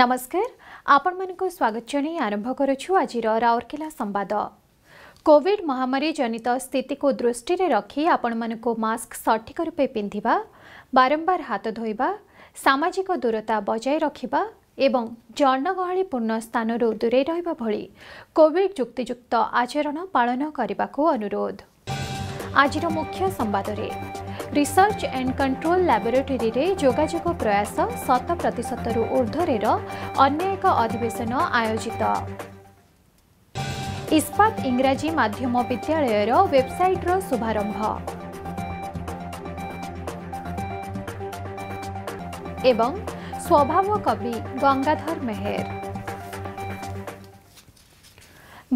ନମସ୍କାର ଆପଣମାନଙ୍କୁ ସ୍ୱାଗତ ଜଣାଇ ଆରମ୍ଭ କରୁଛୁ ଆଜିର ରାଉରକେଲା ସମ୍ବାଦ କୋଭିଡ୍ ମହାମାରୀ ଜନିତ ସ୍ଥିତିକୁ ଦୃଷ୍ଟିରେ ରଖି ଆପଣମାନଙ୍କୁ ମାସ୍କ ସଠିକ ରୂପେ ପିନ୍ଧିବା ବାରମ୍ବାର ହାତ ଧୋଇବା ସାମାଜିକ ଦୂରତା ବଜାୟ ରଖିବା ଏବଂ ଜନଗହଳିପୂର୍ଣ୍ଣ ସ୍ଥାନରୁ ଦୂରେଇ ରହିବା ଭଳି କୋଭିଡ୍ ଯୁକ୍ତିଯୁକ୍ତ ଆଚରଣ ପାଳନ କରିବାକୁ ଅନୁରୋଧ ଆଜିର ମୁଖ୍ୟ ସମ୍ବାଦରେ ରିସର୍ଚ୍ଚ ଆଣ୍ଡ କଣ୍ଟ୍ରୋଲ ଲାବୋରେଟୋରୀରେ ଯୋଗାଯୋଗ ପ୍ରୟାସ ଶତ ପ୍ରତିଶତରୁ ଉର୍ଦ୍ଧ୍ୱରେର ଅନ୍ୟ ଏକ ଅଧିବେଶନ ଆୟୋଜିତ ଇସ୍ପାତ ଇଂରାଜୀ ମାଧ୍ୟମ ବିଦ୍ୟାଳୟର ୱେବ୍ସାଇଟ୍ର ଶୁଭାରମ୍ଭ ଏବଂ ସ୍ୱଭାବ କବି ଗଙ୍ଗାଧର ମେହେର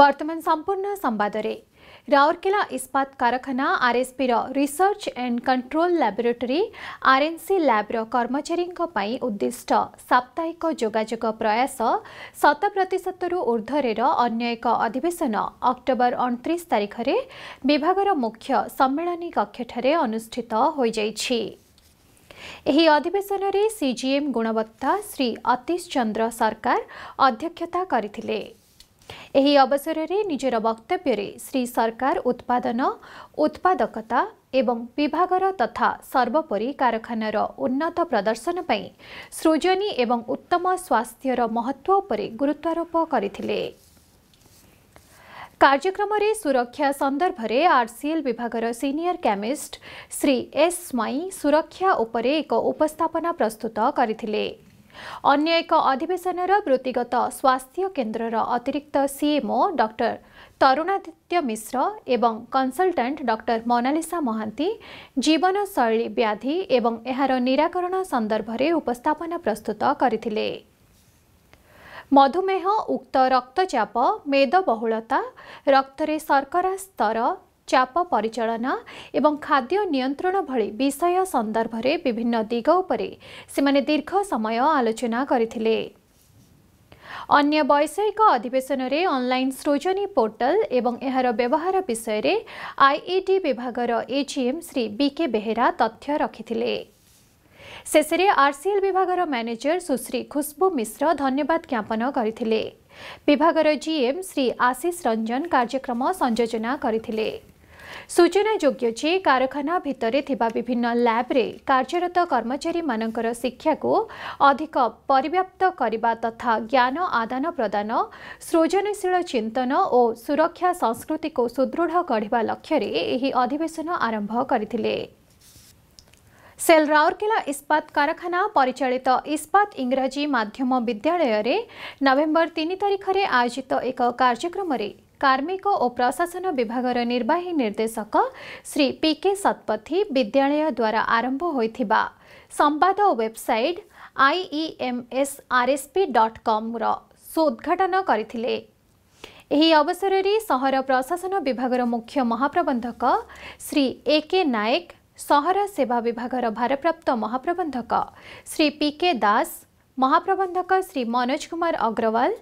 ବର୍ତ୍ତମାନ ସମ୍ପୂର୍ଣ୍ଣ ସମ୍ବାଦରେ राउरकेला इस्पात कारखाना आरएसपिर research and control laboratory RNC ल्याब्र କର୍ମଚାରୀଙ୍କ ପାଇଁ ଉଦ୍ଦିଷ୍ଟ ସାପ୍ତାହିକ ଯୋଗାଯୋଗ ପ୍ରୟାସ ଶତ ପ୍ରତିଶତରୁ ଉର୍ଦ୍ଧ୍ୱରେର ଅନ୍ୟ ଏକ ଅଧିବେଶନ ଅକ୍ଟୋବର ଅଣତିରିଶ ତାରିଖରେ ବିଭାଗର ମୁଖ୍ୟ ସମ୍ମିଳନୀ କକ୍ଷଠାରେ ଅନୁଷ୍ଠିତ ହୋଇଯାଇଛି ଏହି ଅଧିବେଶନରେ ସିଜିଏମ୍ ଗୁଣବତ୍ତା ଶ୍ରୀ ଅତୀଶ ଚନ୍ଦ୍ର ସରକାର ଅଧ୍ୟକ୍ଷତା କରିଥିଲେ ଏହି ଅବସରରେ ନିଜର ବକ୍ତବ୍ୟରେ ଶ୍ରୀ ସରକାର ଉତ୍ପାଦନ ଉତ୍ପାଦକତା ଏବଂ ବିଭାଗର ତଥା ସର୍ବୋପରି କାରଖାନାର ଉନ୍ନତ ପ୍ରଦର୍ଶନ ପାଇଁ ସୃଜନୀ ଏବଂ ଉତ୍ତମ ସ୍ୱାସ୍ଥ୍ୟର ମହତ୍ତ୍ୱ ଉପରେ ଗୁରୁତ୍ୱାରୋପ କରିଥିଲେ କାର୍ଯ୍ୟକ୍ରମରେ ସୁରକ୍ଷା ସନ୍ଦର୍ଭରେ ଆର୍ସିଏଲ୍ ବିଭାଗର senior chemist Shri S Swain ସୁରକ୍ଷା ଉପରେ ଏକ ଉପସ୍ଥାପନା ପ୍ରସ୍ତୁତ କରିଥିଲେ ଅନ୍ୟ ଏକ ଅଧିବେଶନର ବୃତ୍ତିଗତ ସ୍ୱାସ୍ଥ୍ୟ କେନ୍ଦ୍ରର ଅତିରିକ୍ତ ସିଏମ୍ଓ ଡକ୍ଟର ତରୁଣାଦିତ୍ୟ ମିଶ୍ର ଏବଂ କନ୍ସଲ୍ଟାଣ୍ଟ ଡକ୍ଟର ମୋନାଲିସା ମହାନ୍ତି ଜୀବନଶୈଳୀ ବ୍ୟାଧି ଏବଂ ଏହାର ନିରାକରଣ ସନ୍ଦର୍ଭରେ ଉପସ୍ଥାପନା ପ୍ରସ୍ତୁତ କରିଥିଲେ ମଧୁମେହ ଉକ୍ତ ରକ୍ତଚାପ ମେଦବହୁଳତା ରକ୍ତରେ ଶର୍କରା ସ୍ତର चाप एवं खाद्य नियंत्रण विषय नियन्त्रण भन्दर्भर विभिन्न दिग दीर्घ समय आलोचना गरि अन्य वैषयिक अधिवेशन रे सृजनी पोर्टल एवं एहार व्यवहार विषय रे आईईडी विभाग एम श्री बीके बेहरा तथ्य र शेषर आरसीएल विभाग मैनेजर सुश्री खुशबू मिश्र धन्यवाद ज्ञापन जीएम श्री आशीष रंजन कार्यक्रम रञ्जन कार्य ସୂଚନାଯୋଗ୍ୟ ଯେ କାରଖାନା ଭିତରେ ଥିବା ବିଭିନ୍ନ ଲ୍ୟାବ୍ରେ କାର୍ଯ୍ୟରତ କର୍ମଚାରୀମାନଙ୍କର ଶିକ୍ଷାକୁ ଅଧିକ ପରିବ୍ୟାପ୍ତ କରିବା ତଥା ଜ୍ଞାନ ଆଦାନ ପ୍ରଦାନ ସୃଜନଶୀଳ ଚିନ୍ତନ ଓ ସୁରକ୍ଷା ସଂସ୍କୃତିକୁ ସୁଦୃଢ଼ ଗଢ଼ିବା ଲକ୍ଷ୍ୟରେ ଏହି ଅଧିବେଶନ ଆରମ୍ଭ କରିଥିଲେ ସେଲ୍ ରାଉରକେଲା ଇସ୍ପାତ କାରଖାନା ପରିଚାଳିତ ଇସ୍ପାତ ଇଂରାଜୀ ମାଧ୍ୟମ ବିଦ୍ୟାଳୟରେ ନଭେମ୍ବର ତିନି ତାରିଖରେ ଆୟୋଜିତ ଏକ କାର୍ଯ୍ୟକ୍ରମରେ कार्मिक प्रशासन विभाग र निर्वाही निर्देशक श्री पिके शतपथी द्वारा आरंभ सम्वाद संवाद आइइएमएस आर्एसपी डट कम र सुाटन गरि अवसरले सहर प्रशासन विभाग मुख्य महाप्रबन्धक श्री एके नायक सेवा सहरसेवाभागर भारप्राप्त महाप्रबन्धक श्री पीके दास महाप्रबंधक श्री मनोज कुमार अग्रवाल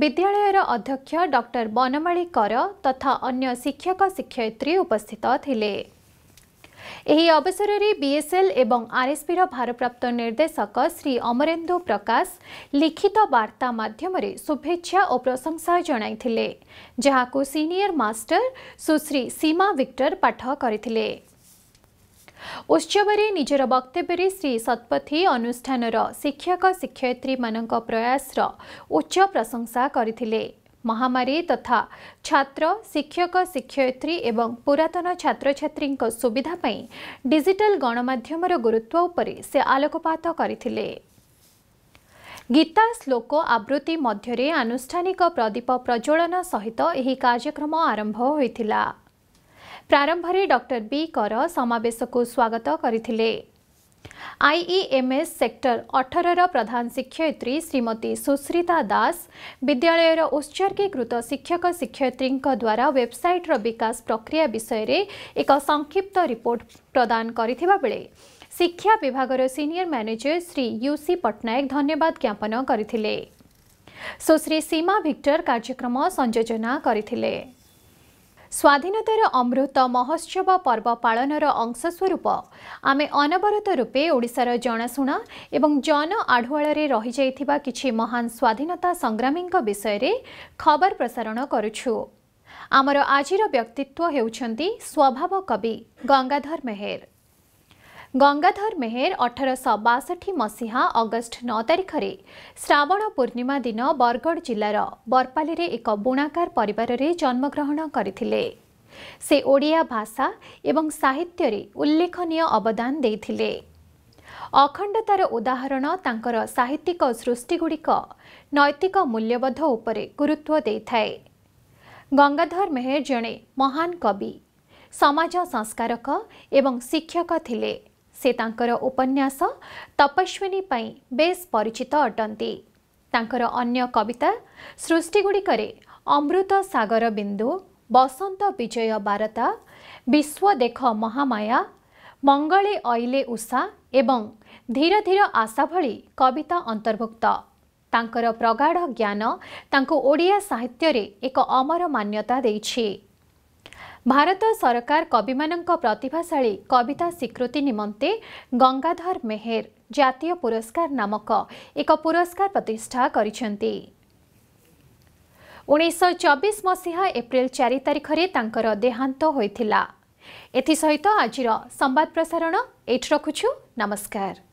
विद्यालयर अध्यक्ष डक्टर बनमाली कर त अन्य शिक्षक शिक्षी उपस्थित थिए अवसरले विएसएल ए आरएसपिर भारप्राप्त निर्देशक श्री अमरेन्दु प्रकाश लिखित वार्ता माध्यमले शुभेच्छा प्रशंसा जनक सिनियर मास्टर सुश्री सीमा विक्टर पाठ गरि ଉତ୍ସବରେ ନିଜର ବକ୍ତବ୍ୟରେ ଶ୍ରୀ ଶତପଥୀ ଅନୁଷ୍ଠାନର ଶିକ୍ଷକ ଶିକ୍ଷୟିତ୍ରୀମାନଙ୍କ ପ୍ରୟାସର ଉଚ୍ଚ ପ୍ରଶଂସା କରିଥିଲେ ମହାମାରୀ ତଥା ଛାତ୍ର ଶିକ୍ଷକ ଶିକ୍ଷୟିତ୍ରୀ ଏବଂ ପୁରାତନ ଛାତ୍ରଛାତ୍ରୀଙ୍କ ସୁବିଧା ପାଇଁ ଡିଜିଟାଲ ଗଣମାଧ୍ୟମର ଗୁରୁତ୍ୱ ଉପରେ ସେ ଆଲୋକପାତ କରିଥିଲେ ଗୀତା ଶ୍ଳୋକ ଆବୃତ୍ତି ମଧ୍ୟରେ ଆନୁଷ୍ଠାନିକ ପ୍ରଦୀପ ପ୍ରଜ୍ୱଳନ ସହିତ ଏହି କାର୍ଯ୍ୟକ୍ରମ ଆରମ୍ଭ ହୋଇଥିଲା प्रारम्भले बी कर क को स्वागत गरि आईईएमएस सेक्टर अठर र प्रधान शिक्षी श्रीमती सुश्रिता दास विद्यालयर उत्सर्गीकृत शिक्षक द्वारा वेबसाइट शिक्षितद्वारा विकास प्रक्रिया विषय एक संक्षिप्त रिपोर्ट प्रदान शिक्षा गरिभागर सीनियर मैनेजर श्री यूसी पटनायक धन्यवाद ज्ञापन गरिश्री सीमा भिक्टर कार्यक्रम भिम संयो ସ୍ୱାଧୀନତାର ଅମୃତ ମହୋତ୍ସବ ପର୍ବ ପାଳନର ଅଂଶସ୍ୱରୂପ ଆମେ ଅନବରତ ରୂପେ ଓଡ଼ିଶାର ଜଣାଶୁଣା ଏବଂ ଜନ ଆଢୁଆଳରେ ରହିଯାଇଥିବା କିଛି ମହାନ ସ୍ୱାଧୀନତା ସଂଗ୍ରାମୀଙ୍କ ବିଷୟରେ ଖବର ପ୍ରସାରଣ କରୁଛୁ ଆମର ଆଜିର ବ୍ୟକ୍ତିତ୍ୱ ହେଉଛନ୍ତି ସ୍ୱଭାବ କବି ଗଙ୍ଗାଧର ମେହେର ଗଙ୍ଗାଧର ମେହେର ଅଠରଶହ ବାଷଠି ମସିହା ଅଗଷ୍ଟ ନଅ ତାରିଖରେ ଶ୍ରାବଣ ପୂର୍ଣ୍ଣିମା ଦିନ ବରଗଡ଼ ଜିଲ୍ଲାର ବରପାଲିରେ ଏକ ବୁଣାକାର ପରିବାରରେ ଜନ୍ମଗ୍ରହଣ କରିଥିଲେ ସେ ଓଡ଼ିଆ ଭାଷା ଏବଂ ସାହିତ୍ୟରେ ଉଲ୍ଲେଖନୀୟ ଅବଦାନ ଦେଇଥିଲେ ଅଖଣ୍ଡତାର ଉଦାହରଣ ତାଙ୍କର ସାହିତ୍ୟିକ ସୃଷ୍ଟିଗୁଡ଼ିକ ନୈତିକ ମୂଲ୍ୟବୋଧ ଉପରେ ଗୁରୁତ୍ୱ ଦେଇଥାଏ ଗଙ୍ଗାଧର ମେହେର ଜଣେ ମହାନ କବି ସମାଜ ସଂସ୍କାରକ ଏବଂ ଶିକ୍ଷକ ଥିଲେ ସେ ତାଙ୍କର ଉପନ୍ୟାସ ତପସ୍ୱିନୀ ପାଇଁ ବେଶ୍ ପରିଚିତ ଅଟନ୍ତି ତାଙ୍କର ଅନ୍ୟ କବିତା ସୃଷ୍ଟିଗୁଡ଼ିକରେ ଅମୃତ ସାଗର ବିନ୍ଦୁ ବସନ୍ତ ବିଜୟ ବାରତା ବିଶ୍ୱଦେଖ ମହାମାୟା ମଙ୍ଗଳେ ଅଇଲେ ଉଷା ଏବଂ ଧୀର ଧୀର ଆଶା ଭଳି କବିତା ଅନ୍ତର୍ଭୁକ୍ତ ତାଙ୍କର ପ୍ରଗାଢ଼ ଜ୍ଞାନ ତାଙ୍କୁ ଓଡ଼ିଆ ସାହିତ୍ୟରେ ଏକ ଅମର ମାନ୍ୟତା ଦେଇଛି ଭାରତ ସରକାର କବିମାନଙ୍କ ପ୍ରତିଭାଶାଳୀ କବିତା ସ୍ୱୀକୃତି ନିମନ୍ତେ ଗଙ୍ଗାଧର ମେହେର ଜାତୀୟ ପୁରସ୍କାର ନାମକ ଏକ ପୁରସ୍କାର ପ୍ରତିଷ୍ଠା କରିଛନ୍ତି ଉଣେଇଶହ ଚବିଶ ମସିହା ଏପ୍ରିଲ ଚାରି ତାରିଖରେ ତାଙ୍କର ଦେହାନ୍ତ ହୋଇଥିଲା